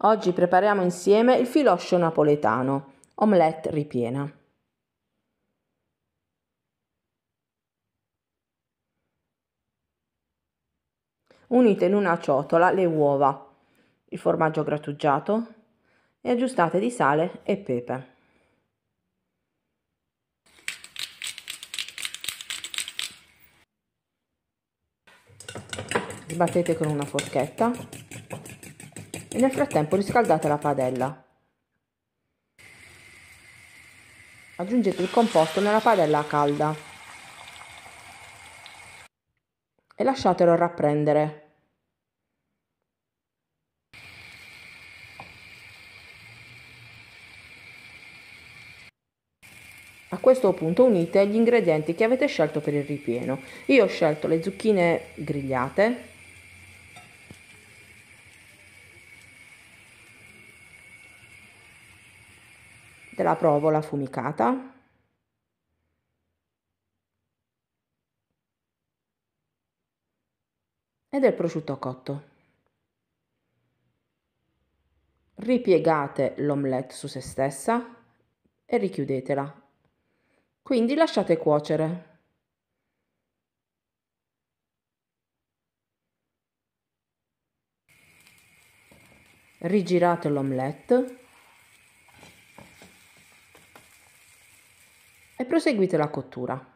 Oggi prepariamo insieme il filoscio napoletano, omelette ripiena. Unite in una ciotola le uova, il formaggio grattugiato e aggiustate di sale e pepe. Sbattete con una forchetta e nel frattempo riscaldate la padella. Aggiungete il composto nella padella calda e lasciatelo rapprendere. A questo punto unite gli ingredienti che avete scelto per il ripieno. Io ho scelto le zucchine grigliate, della provola fumicata, e del prosciutto cotto. Ripiegate l'omelette su se stessa e richiudetela. Quindi lasciate cuocere. Rigirate l'omelette e proseguite la cottura.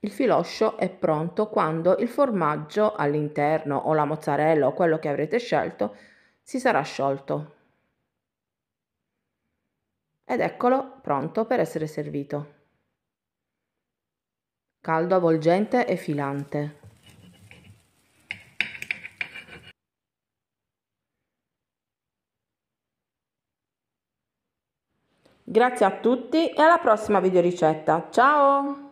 Il filoscio è pronto quando il formaggio all'interno o la mozzarella o quello che avrete scelto si sarà sciolto. Ed eccolo pronto per essere servito caldo avvolgente e filante. Grazie a tutti e alla prossima video ricetta. Ciao!